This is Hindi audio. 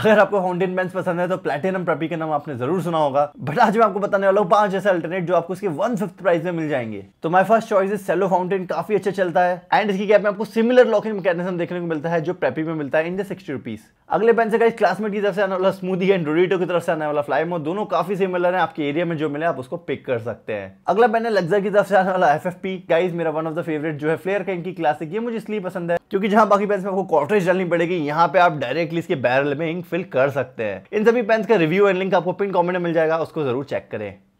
अगर आपको फाउंटेन पेन पसंद है तो प्लेटिनम प्रपी का नाम आपने जरूर सुना होगा बट आज मैं आपको बताने वाला हूँ पांच ऐसे अल्टरनेट जो आपको इसके वन फिफ्थ प्राइस में मिल जाएंगे तो my first choice is Cello fountain काफी अच्छा चलता है एंड इसकी गैप में आपको सिमिलर लॉकिंग मैकेनिज्म देखने को मिलता है जो प्रेपी में मिलता है इन द सिक्सटी रुपीज अगले पेन से क्लासमेट की तरफ से आने वाला स्मूदी एंड डोरिटो की तरफ से आने वाला मोड दोनों काफी सिमिलर है आपके एरिया में जो मिले आप उसको पिक कर सकते हैं अगला पेन है लग्जर की तरफ से आने वाला एफ एफ पी गाइज मेरा वन ऑफ द फेवरेट जो है फ्लेयर का की क्लासिक ये मुझे इसलिए पसंद है क्योंकि जहां बाकी पेन में आपको कॉटरेज डालनी पड़ेगी यहाँ पे आप डायरेक्टली इसके बैरल में इंक फिल कर सकते हैं इन सभी पेन्स का रिव्यू एंड लिंक आपको पिन कॉमेंट में मिल जाएगा उसको जरूर चेक करें